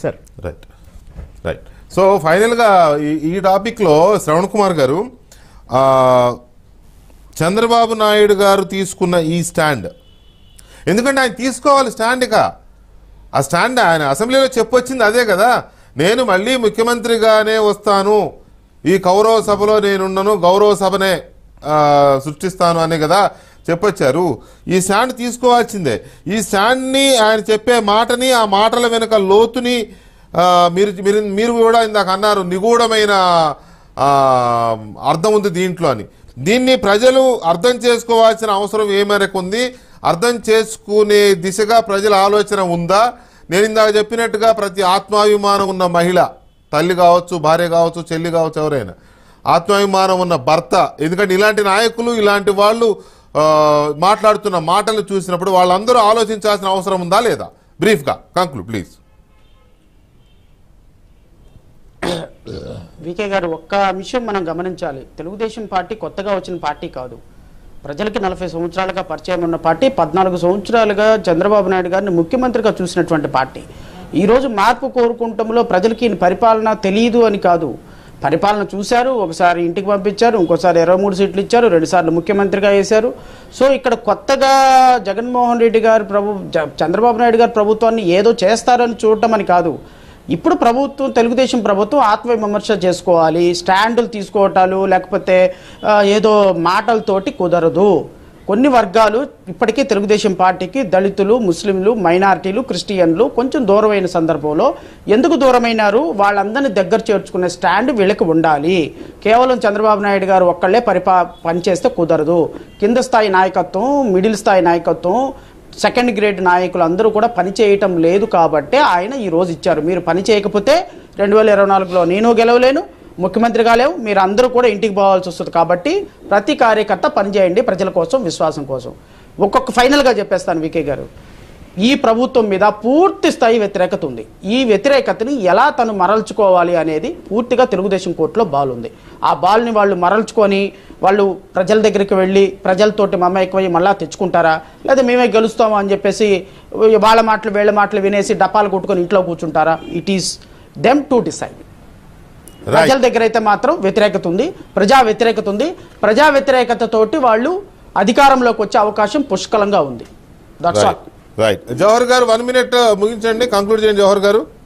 sir right right so ఫైనల్గా ఈ టాపిక్లో శ్రవణ్ కుమార్ గారు చంద్రబాబు నాయుడు గారు తీసుకున్న ఈ స్టాండ్ ఎందుకంటే ఆయన తీసుకోవాలి స్టాండ్ ఇక ఆ స్టాండ్ ఆయన అసెంబ్లీలో చెప్పొచ్చింది అదే కదా నేను మళ్ళీ ముఖ్యమంత్రిగానే వస్తాను ఈ కౌరవ సభలో నేనున్నను గౌరవ సభనే సృష్టిస్తాను అనే కదా చెప్పొచ్చారు ఈ శాండ్ తీసుకోవాల్సిందే ఈ శాండ్ని ఆయన చెప్పే మాటని ఆ మాటల వెనుక లోతుని మీరు మీరు మీరు కూడా ఇందాక అన్నారు నిగూఢమైన అర్థం ఉంది దీంట్లో అని దీన్ని ప్రజలు అర్థం చేసుకోవాల్సిన అవసరం ఏ మేరకు ఉంది అర్థం చేసుకునే దిశగా ప్రజల ఆలోచన ఉందా నేను ఇందాక చెప్పినట్టుగా ప్రతి ఆత్మాభిమానం ఉన్న మహిళ తల్లి కావచ్చు భార్య కావచ్చు చెల్లి కావచ్చు ఎవరైనా ఆత్మాభిమానం ఉన్న భర్త ఎందుకంటే ఇలాంటి నాయకులు ఇలాంటి వాళ్ళు మాట్లాడుతున్న మాటలు చూసినప్పుడు వాళ్ళందరూ ఆలోచించాల్సిన అవసరం ఉందా లేదా బ్రీఫ్గా కంక్లూడ్ ప్లీజ్ వికే గారు ఒక్క అంశం మనం గమనించాలి తెలుగుదేశం పార్టీ కొత్తగా వచ్చిన పార్టీ కాదు ప్రజలకి నలభై సంవత్సరాలుగా పరిచయం ఉన్న పార్టీ పద్నాలుగు సంవత్సరాలుగా చంద్రబాబు నాయుడు గారిని ముఖ్యమంత్రిగా చూసినటువంటి పార్టీ ఈరోజు మార్పు కోరుకుంటంలో ప్రజలకి పరిపాలన తెలియదు అని కాదు పరిపాలన చూశారు ఒకసారి ఇంటికి పంపించారు ఇంకోసారి ఇరవై మూడు సీట్లు ఇచ్చారు రెండుసార్లు ముఖ్యమంత్రిగా వేశారు సో ఇక్కడ కొత్తగా జగన్మోహన్ రెడ్డి గారు ప్రభు చంద్రబాబు నాయుడు గారు ప్రభుత్వాన్ని ఏదో చేస్తారని చూడటం అని కాదు ఇప్పుడు ప్రభుత్వం తెలుగుదేశం ప్రభుత్వం ఆత్మవిమర్శ చేసుకోవాలి స్టాండులు తీసుకోవటాలు లేకపోతే ఏదో మాటలతోటి కుదరదు కొన్ని వర్గాలు ఇప్పటికీ తెలుగుదేశం పార్టీకి దళితులు ముస్లింలు మైనార్టీలు క్రిస్టియన్లు కొంచెం దూరమైన సందర్భంలో ఎందుకు దూరమైనారు వాళ్ళందరినీ దగ్గర చేర్చుకునే స్టాండ్ వీళ్ళకి ఉండాలి కేవలం చంద్రబాబు నాయుడు గారు ఒక్కళ్ళే పరిపా పనిచేస్తే కుదరదు కింద స్థాయి నాయకత్వం మిడిల్ స్థాయి నాయకత్వం సెకండ్ గ్రేడ్ నాయకులు అందరూ కూడా పనిచేయటం లేదు కాబట్టే ఆయన ఈరోజు ఇచ్చారు మీరు పని చేయకపోతే రెండు వేల ఇరవై నాలుగులో నేను గెలవలేను ముఖ్యమంత్రిగా లేవు మీరు అందరూ కూడా ఇంటికి పోవాల్సి వస్తుంది కాబట్టి ప్రతి కార్యకర్త పనిచేయండి ప్రజల కోసం విశ్వాసం కోసం ఒక్కొక్క ఫైనల్గా చెప్పేస్తాను వికే గారు ఈ ప్రభుత్వం మీద పూర్తి స్థాయి వ్యతిరేకత ఉంది ఈ వ్యతిరేకతని ఎలా తను మరల్చుకోవాలి అనేది పూర్తిగా తెలుగుదేశం కోర్టులో బాల్ ఉంది ఆ బాల్ని వాళ్ళు మరల్చుకొని వాళ్ళు ప్రజల దగ్గరికి వెళ్ళి ప్రజలతోటి మమ్మకమై మళ్ళీ తెచ్చుకుంటారా లేదా మేమే గెలుస్తాము అని చెప్పేసి వాళ్ళ మాటలు వీళ్ళ మాటలు వినేసి డపాలు కొట్టుకొని ఇంట్లో కూర్చుంటారా it is them to decide ప్రజల దగ్గర అయితే మాత్రం వ్యతిరేకత ఉంది ప్రజా వ్యతిరేకత ఉంది ప్రజా తోటి వాళ్ళు అధికారంలోకి వచ్చే అవకాశం పుష్కలంగా ఉంది జవహర్ గారు వన్ మినిట్ ముగించండి కంక్లూడ్ చేయండి జవహర్ గారు